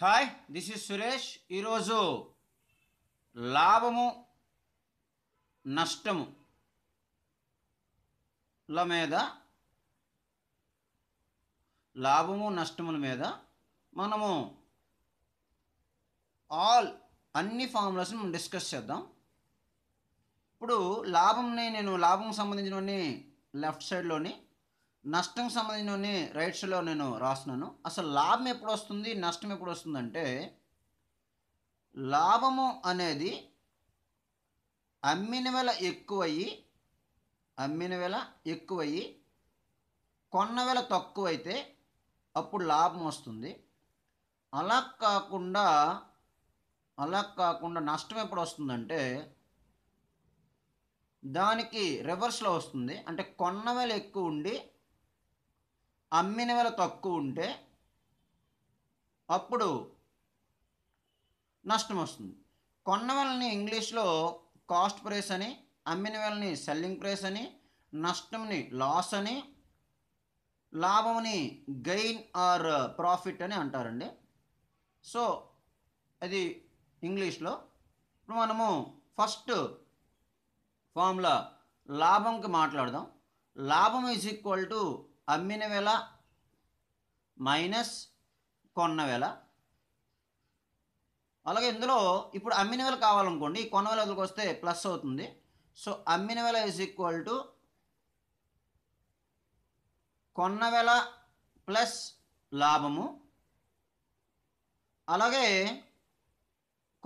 hi this is Suresh ఈరోజు లాభము నష్టముల మీద లాభము నష్టముల మీద మనము ఆల్ అన్ని ఫార్ములాస్ని మనం డిస్కస్ చేద్దాం ఇప్పుడు లాభంని నేను లాభం సంబంధించినవన్నీ లెఫ్ట్ సైడ్లోని నష్టం సంబంధించిన రైట్స్లో నేను రాస్తున్నాను అసలు లాభం ఎప్పుడు వస్తుంది నష్టం ఎప్పుడు వస్తుందంటే లాభము అనేది అమ్మిన వేళ ఎక్కువయ్యి అమ్మిన వేళ ఎక్కువయ్యి కొన్న వేళ తక్కువైతే అప్పుడు లాభం వస్తుంది అలా కాకుండా అలా కాకుండా నష్టం ఎప్పుడు వస్తుందంటే దానికి రివర్స్లో వస్తుంది అంటే కొన్న వేళ ఎక్కువ ఉండి అమ్మిన వెల తక్కువ ఉంటే అప్పుడు నష్టం వస్తుంది కొన్న వెళ్ళని ఇంగ్లీష్లో కాస్ట్ ప్రైస్ అని అమ్మిన వెళ్ళని సెల్లింగ్ ప్రైస్ అని నష్టంని లాస్ అని లాభంని గెయిన్ ఆర్ ప్రాఫిట్ అని అంటారండి సో అది ఇంగ్లీష్లో ఇప్పుడు మనము ఫస్ట్ ఫార్ములా లాభంకి మాట్లాడదాం లాభం ఈజ్ ఈక్వల్ టు అమ్మిన వెల మైనస్ కొన్న వెల అలాగే ఇందులో ఇప్పుడు అమ్మిన వెల కావాలనుకోండి కొన్న వెల వస్తే ప్లస్ అవుతుంది సో అమ్మిన వెల ఇస్ ఈక్వల్ టు కొన్న వెల ప్లస్ లాభము అలాగే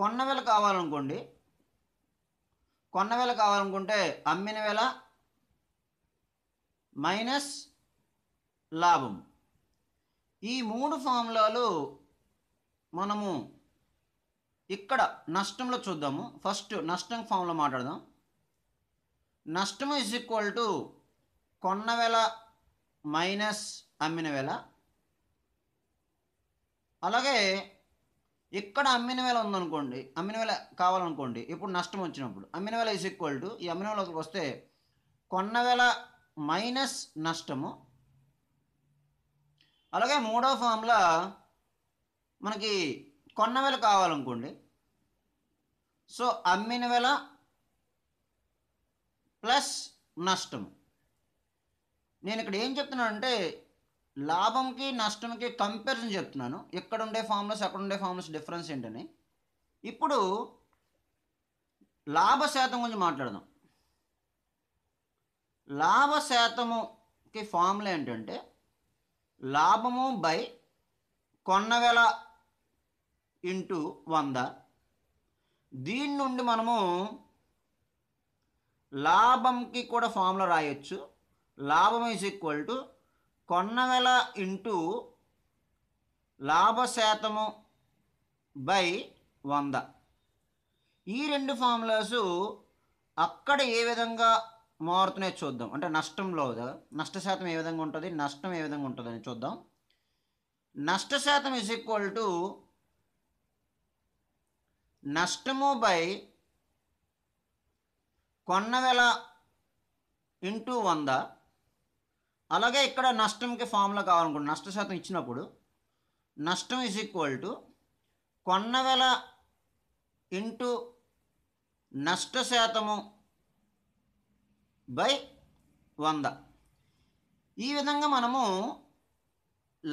కొన్న వెల కావాలనుకోండి కొన్న వెల కావాలనుకుంటే అమ్మిన వెల మైనస్ లాభం ఈ మూడు ఫార్ములాలు మనము ఇక్కడ నష్టంలో చూద్దాము ఫస్ట్ నష్టం ఫామ్లో మాట్లాడదాం నష్టం ఇస్ ఈక్వల్ టు కొన్న మైనస్ అమ్మిన వెల అలాగే ఇక్కడ అమ్మిన వేల ఉందనుకోండి అమ్మిన వేల కావాలనుకోండి ఇప్పుడు నష్టం వచ్చినప్పుడు అమ్మిన వేల ఇస్ ఈక్వల్ టు ఈ అమ్మిన వేలకి వస్తే కొన్న వేల మైనస్ నష్టము అలాగే మూడో ఫామ్లో మనకి కొన్న వెల కావాలనుకోండి సో అమ్మిన వెల ప్లస్ నష్టం నేను ఇక్కడ ఏం చెప్తున్నానంటే లాభంకి నష్టంకి కంపారిజన్ చెప్తున్నాను ఇక్కడ ఉండే ఫార్ములాస్ అక్కడ ఉండే ఫార్ములాస్ డిఫరెన్స్ ఏంటని ఇప్పుడు లాభ శాతం గురించి మాట్లాడదాం లాభ శాతముకి ఫార్ములా ఏంటంటే లాభము బై కొన్నవేల ఇంటూ వంద దీని నుండి మనము లాభంకి కూడా ఫార్ములా రాయొచ్చు లాభం ఈజ్ ఈక్వల్ టు కొన్న వెల ఇంటూ లాభశాతము బై వంద ఈ రెండు ఫార్ములాసు అక్కడ ఏ విధంగా మారుతున్నాయి చూద్దాం అంటే నష్టంలో నష్ట శాతం ఏ విధంగా ఉంటుంది నష్టం ఏ విధంగా ఉంటుందని చూద్దాం నష్ట శాతం ఇస్ ఈక్వల్ టు నష్టము బై కొన్న వెల ఇంటూ వంద అలాగే ఇక్కడ నష్టంకి ఫార్ములా కావాలనుకోండి నష్ట శాతం ఇచ్చినప్పుడు నష్టం ఇస్ ఈక్వల్ టు కొన్న వెల ఇంటూ నష్ట శాతము బై వంద ఈ విధంగా మనము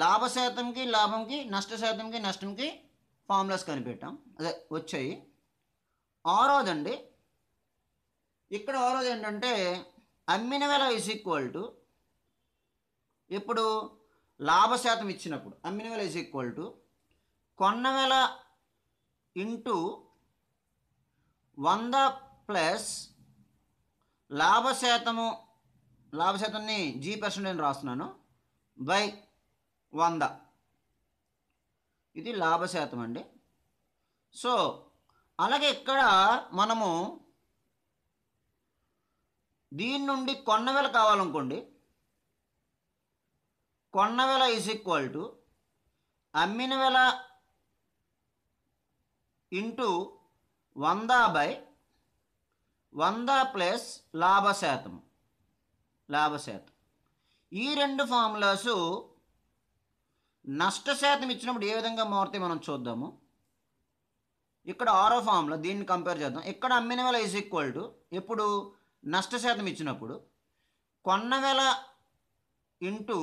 లాభ శాతంకి లాభంకి నష్ట శాతంకి నష్టంకి ఫార్ములాస్ కనిపెట్టాం అదే వచ్చాయి ఆరోదండి ఇక్కడ ఆరోది ఏంటంటే అమ్మిన వెల ఇస్ ఈక్వల్ టు ఇప్పుడు లాభశాతం ఇచ్చినప్పుడు అమ్మిన వెల ఇస్ ఈక్వల్ టు కొన్న వెల ఇంటూ వంద ప్లస్ లాభశాతము లాభశాతాన్ని జీ నేను రాస్తున్నాను బై వంద ఇది లాభశాతం అండి సో అలాగే ఇక్కడ మనము దీని నుండి కొన్నవేల కావాలనుకోండి కొన్నవేల ఈజ్ ఈక్వల్ టు అమ్మిన వేల ఇంటూ వంద బై వంద ప్లస్ లాభశాతం లాభశాతం ఈ రెండు ఫార్ములాసు నష్టశాతం ఇచ్చినప్పుడు ఏ విధంగా మారుతాయి మనం చూద్దాము ఇక్కడ ఆరో ఫామ్లో దీన్ని కంపేర్ చేద్దాం ఇక్కడ అమ్మిన వేళ ఈజ్ ఈక్వల్ టు ఎప్పుడు నష్టశాతం ఇచ్చినప్పుడు కొన్న వేల ఇంటూ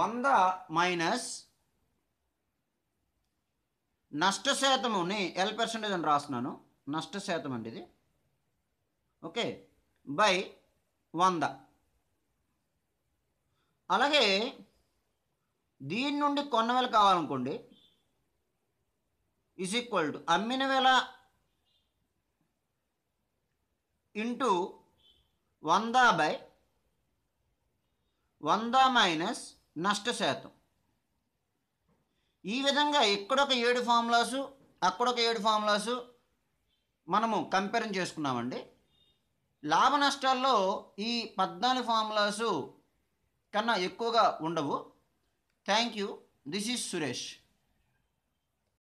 వంద మైనస్ నష్టశాతముని ఎల్ పర్సెంటేజ్ అని రాస్తున్నాను నష్ట శాతం అండి ఇది ఓకే బై వంద అలాగే దీని నుండి కొన్న వేల కావాలనుకోండి ఇస్ ఈక్వల్ టు అమ్మిన వేల ఇంటూ వంద బై వంద మైనస్ నష్ట శాతం ఈ విధంగా ఇక్కడొక ఏడు ఫార్ములాసు అక్కడొక ఏడు ఫార్ములాసు మనము కంపేర్ చేసుకున్నామండి లాభ నష్టాల్లో ఈ పద్నాలుగు ఫార్ములాసు కన్నా ఎక్కువగా ఉండవు thank you this is Suresh